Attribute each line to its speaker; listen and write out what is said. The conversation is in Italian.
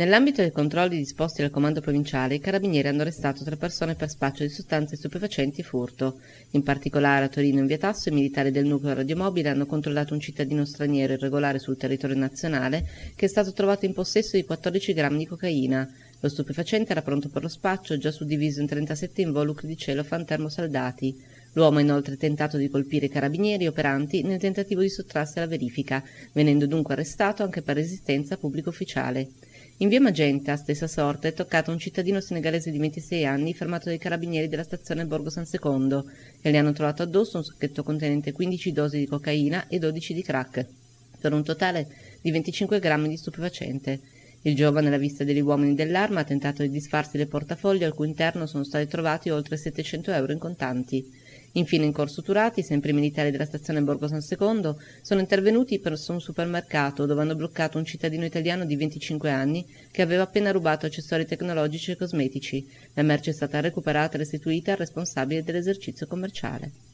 Speaker 1: Nell'ambito dei controlli disposti dal comando provinciale, i carabinieri hanno arrestato tre persone per spaccio di sostanze stupefacenti e furto. In particolare a Torino in via Tasso i militari del nucleo radiomobile hanno controllato un cittadino straniero irregolare sul territorio nazionale che è stato trovato in possesso di 14 grammi di cocaina. Lo stupefacente era pronto per lo spaccio, già suddiviso in 37 involucri di celofan termosaldati. L'uomo ha inoltre tentato di colpire i carabinieri operanti nel tentativo di sottrarsi alla verifica, venendo dunque arrestato anche per resistenza a pubblico ufficiale. In via Magenta, stessa sorte, è toccato un cittadino senegalese di 26 anni fermato dai carabinieri della stazione Borgo San Secondo, e le hanno trovato addosso un sacchetto contenente 15 dosi di cocaina e 12 di crack, per un totale di 25 grammi di stupefacente. Il giovane, alla vista degli uomini dell'arma, ha tentato di disfarsi del portafoglio al cui interno sono stati trovati oltre 700 euro in contanti. Infine in Corso Turati, sempre i militari della stazione Borgo San Secondo sono intervenuti presso un supermercato dove hanno bloccato un cittadino italiano di 25 anni che aveva appena rubato accessori tecnologici e cosmetici. La merce è stata recuperata e restituita al responsabile dell'esercizio commerciale.